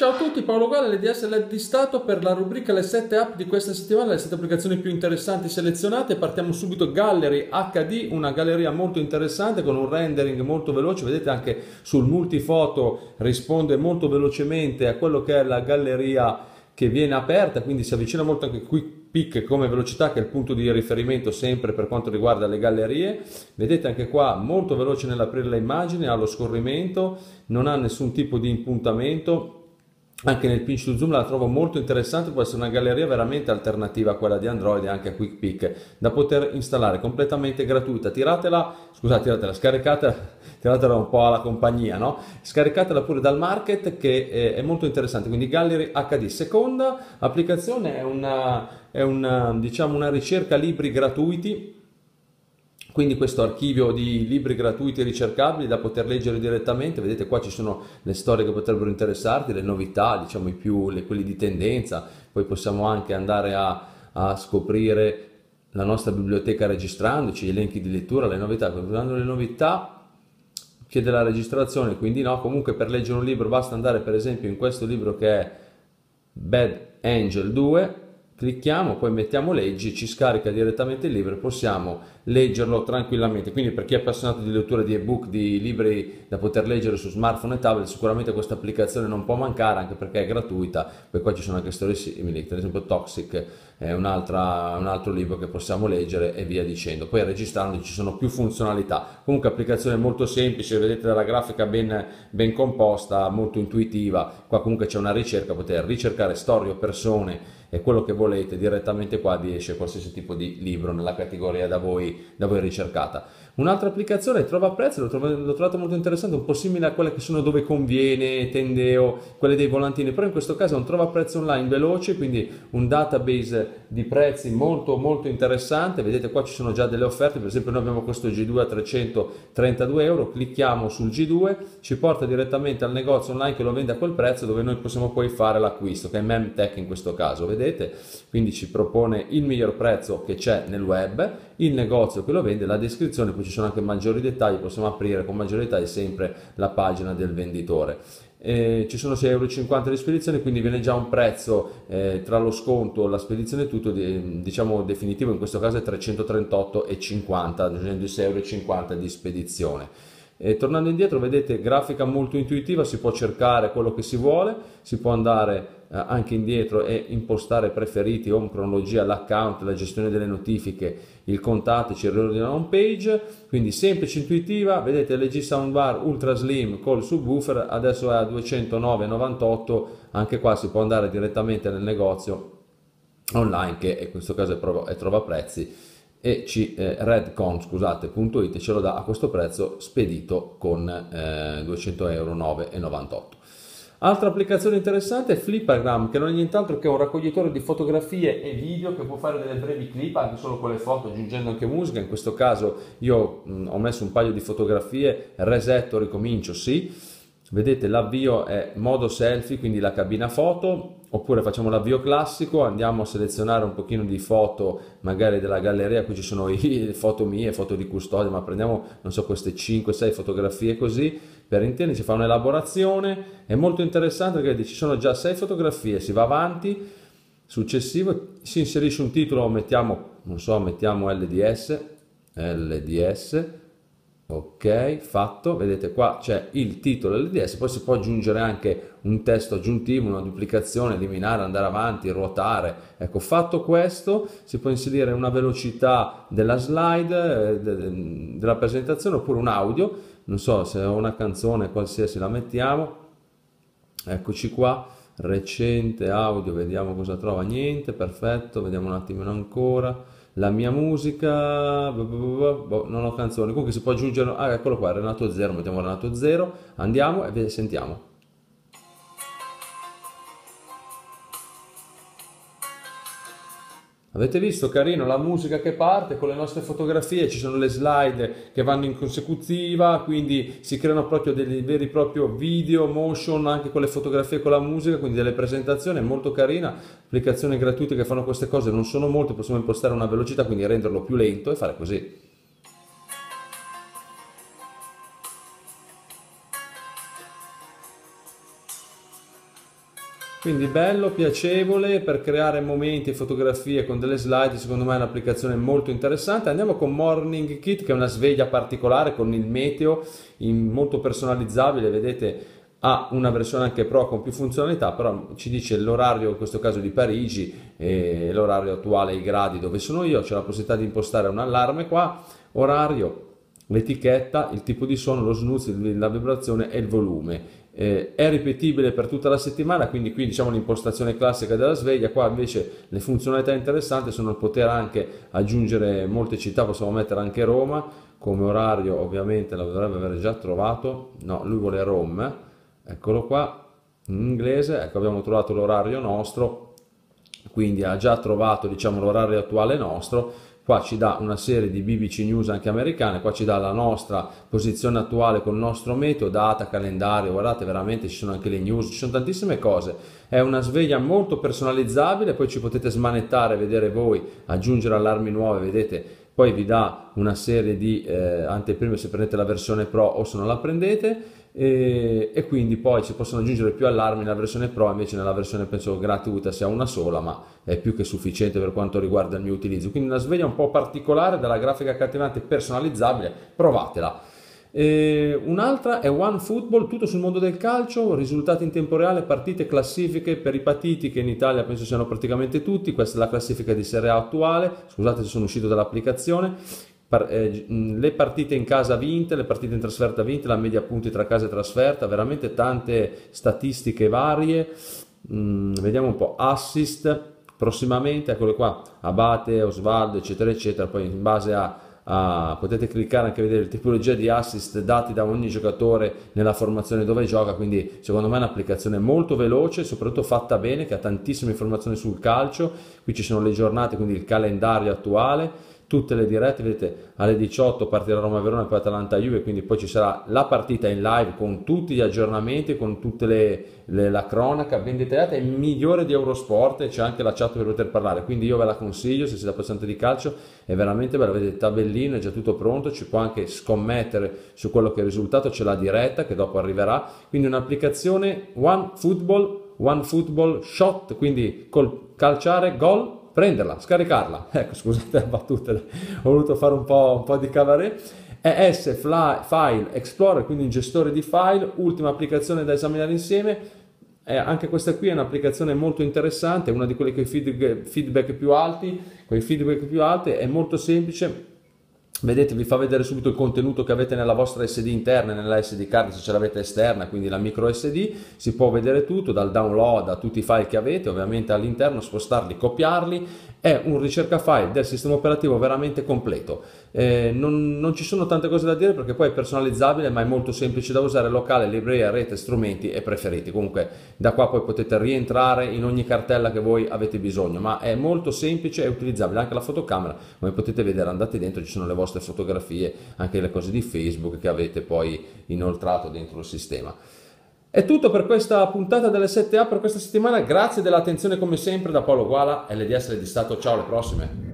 Ciao a tutti, Paolo Gale, LDS LED di Stato per la rubrica Le 7 app di questa settimana, le 7 applicazioni più interessanti selezionate. Partiamo subito Gallery HD, una galleria molto interessante con un rendering molto veloce, vedete anche sul multifoto risponde molto velocemente a quello che è la galleria che viene aperta, quindi si avvicina molto anche qui Peak come velocità che è il punto di riferimento sempre per quanto riguarda le gallerie vedete anche qua molto veloce nell'aprire le immagini ha lo scorrimento non ha nessun tipo di impuntamento anche nel pinch to zoom la trovo molto interessante, può essere una galleria veramente alternativa a quella di Android e anche a Quick Pick da poter installare completamente gratuita. Tiratela, scusate, tiratela, scaricatela, tiratela un po' alla compagnia, no? Scaricatela pure dal market che eh, è molto interessante, quindi Gallery HD. Seconda applicazione è una, è una, diciamo una ricerca libri gratuiti quindi questo archivio di libri gratuiti e ricercabili da poter leggere direttamente, vedete qua ci sono le storie che potrebbero interessarti, le novità, diciamo i più, le, quelli di tendenza, poi possiamo anche andare a, a scoprire la nostra biblioteca registrandoci, gli elenchi di lettura, le novità, guardando le novità chiede la registrazione, quindi no, comunque per leggere un libro basta andare per esempio in questo libro che è Bad Angel 2, clicchiamo, poi mettiamo leggi, ci scarica direttamente il libro e possiamo leggerlo tranquillamente. Quindi per chi è appassionato di lettura di ebook, di libri da poter leggere su smartphone e tablet, sicuramente questa applicazione non può mancare anche perché è gratuita. Poi qua ci sono anche storie simili, per esempio Toxic è un altro libro che possiamo leggere e via dicendo. Poi registrando ci sono più funzionalità. Comunque applicazione molto semplice, vedete dalla grafica ben, ben composta, molto intuitiva. Qua comunque c'è una ricerca, poter ricercare storie o persone e quello che volete direttamente qua vi esce qualsiasi tipo di libro nella categoria da voi, da voi ricercata. Un'altra applicazione, Trova Prezzi, l'ho, trov- l'ho trovata molto interessante, un po' simile a quelle che sono dove conviene, Tendeo, quelle dei volantini, però in questo caso è un Trova Prezzi online veloce, quindi un database di prezzi molto molto interessante, vedete qua ci sono già delle offerte, per esempio noi abbiamo questo G2 a 332 euro, clicchiamo sul G2, ci porta direttamente al negozio online che lo vende a quel prezzo dove noi possiamo poi fare l'acquisto, che è Memtech in questo caso, vedete? vedete, quindi ci propone il miglior prezzo che c'è nel web, il negozio che lo vende, la descrizione, poi ci sono anche maggiori dettagli, possiamo aprire con maggiori dettagli sempre la pagina del venditore. Eh, ci sono 6,50 euro di spedizione quindi viene già un prezzo eh, tra lo sconto la spedizione tutto diciamo definitivo in questo caso è 338,50 6,50 euro di spedizione e tornando indietro vedete grafica molto intuitiva, si può cercare quello che si vuole, si può andare eh, anche indietro e impostare preferiti, home, cronologia, l'account, la gestione delle notifiche, il contatto, il reload della home page, quindi semplice, intuitiva, vedete LG Soundbar Ultra Slim col subwoofer, adesso è a 209,98, anche qua si può andare direttamente nel negozio online che in questo caso è, prov- è trova prezzi e ci, eh, redcon scusate.it ce lo dà a questo prezzo spedito con eh, 200 euro 9,98 altra applicazione interessante è Flippagram che non è nient'altro che un raccoglitore di fotografie e video che può fare delle brevi clip anche solo con le foto aggiungendo anche musica in questo caso io mh, ho messo un paio di fotografie resetto ricomincio sì vedete l'avvio è modo selfie quindi la cabina foto oppure facciamo l'avvio classico andiamo a selezionare un pochino di foto magari della galleria qui ci sono i, foto mie foto di custodia ma prendiamo non so queste 5 6 fotografie così per intendere si fa un'elaborazione è molto interessante perché ci sono già 6 fotografie si va avanti successivo si inserisce un titolo mettiamo non so mettiamo LDS LDS ok fatto vedete qua c'è il titolo LDS poi si può aggiungere anche un testo aggiuntivo una duplicazione eliminare andare avanti ruotare ecco fatto questo si può inserire una velocità della slide eh, della presentazione oppure un audio non so se ho una canzone qualsiasi la mettiamo eccoci qua recente audio vediamo cosa trova niente perfetto vediamo un attimino ancora la mia musica, non ho canzoni, comunque si può aggiungere, ah eccolo qua, Renato Zero, mettiamo Renato Zero, andiamo e sentiamo. Avete visto carino la musica che parte con le nostre fotografie, ci sono le slide che vanno in consecutiva, quindi si creano proprio dei veri e propri video motion anche con le fotografie e con la musica, quindi delle presentazioni, molto carina, applicazioni gratuite che fanno queste cose, non sono molte, possiamo impostare una velocità, quindi renderlo più lento e fare così. Quindi bello, piacevole per creare momenti e fotografie con delle slide, secondo me è un'applicazione molto interessante. Andiamo con Morning Kit che è una sveglia particolare con il meteo, molto personalizzabile, vedete ha una versione anche pro con più funzionalità, però ci dice l'orario, in questo caso di Parigi, e l'orario attuale, i gradi dove sono io, c'è la possibilità di impostare un allarme qua, orario, l'etichetta, il tipo di suono, lo snooze, la vibrazione e il volume eh, è ripetibile per tutta la settimana, quindi qui diciamo l'impostazione classica della sveglia, qua invece le funzionalità interessanti sono il poter anche aggiungere molte città, possiamo mettere anche Roma come orario, ovviamente la dovrebbe aver già trovato, no, lui vuole Rome, eccolo qua, in inglese, ecco abbiamo trovato l'orario nostro, quindi ha già trovato diciamo l'orario attuale nostro, qua ci dà una serie di BBC news anche americane, qua ci dà la nostra posizione attuale con il nostro meteo, data, calendario, guardate veramente ci sono anche le news, ci sono tantissime cose, è una sveglia molto personalizzabile, poi ci potete smanettare, vedere voi, aggiungere allarmi nuove, vedete, poi vi dà una serie di eh, anteprime se prendete la versione Pro o se non la prendete, e, e, quindi poi si possono aggiungere più allarmi nella versione Pro, invece nella versione penso gratuita sia una sola, ma è più che sufficiente per quanto riguarda il mio utilizzo. Quindi una sveglia un po' particolare, dalla grafica accattivante personalizzabile, provatela. E un'altra è One Football, tutto sul mondo del calcio, risultati in tempo reale, partite, classifiche per i patiti che in Italia penso siano praticamente tutti, questa è la classifica di Serie A attuale, scusate se sono uscito dall'applicazione, par- eh, mm, le partite in casa vinte, le partite in trasferta vinte, la media punti tra casa e trasferta, veramente tante statistiche varie. Mm, vediamo un po', assist prossimamente, eccole qua, Abate, Osvaldo, eccetera, eccetera, poi in base a Ah, potete cliccare anche a vedere le tipologie di assist dati da ogni giocatore nella formazione dove gioca quindi secondo me è un'applicazione molto veloce soprattutto fatta bene che ha tantissime informazioni sul calcio qui ci sono le giornate quindi il calendario attuale tutte le dirette, vedete alle 18 partirà Roma-Verona e poi Atalanta-Juve, quindi poi ci sarà la partita in live con tutti gli aggiornamenti, con tutta la cronaca ben dettagliata, è migliore di Eurosport e c'è anche la chat per poter parlare, quindi io ve la consiglio se siete appassionati di calcio, è veramente bella, vedete tabellino, è già tutto pronto, ci può anche scommettere su quello che è il risultato, c'è la diretta che dopo arriverà, quindi un'applicazione One Football, One Football Shot, quindi col calciare gol prenderla, scaricarla, ecco scusate la battuta, ho voluto fare un po', un po di cabaret, ES File Explorer, quindi un gestore di file, ultima applicazione da esaminare insieme, eh, anche questa qui è un'applicazione molto interessante, una di quelle con i feedback più alti, con i feedback più alti, è molto semplice, vedete vi fa vedere subito il contenuto che avete nella vostra SD interna e nella SD card se ce l'avete esterna quindi la micro SD si può vedere tutto dal download a tutti i file che avete ovviamente all'interno spostarli copiarli è un ricerca file del sistema operativo veramente completo eh, non, non, ci sono tante cose da dire perché poi è personalizzabile ma è molto semplice da usare locale libreria rete strumenti e preferiti comunque da qua poi potete rientrare in ogni cartella che voi avete bisogno ma è molto semplice e utilizzabile anche la fotocamera come potete vedere andate dentro ci sono le vostre vostre fotografie, anche le cose di Facebook che avete poi inoltrato dentro il sistema. È tutto per questa puntata delle 7A per questa settimana. Grazie dell'attenzione come sempre da Paolo Guala, LDS di Stato. Ciao, alle prossime.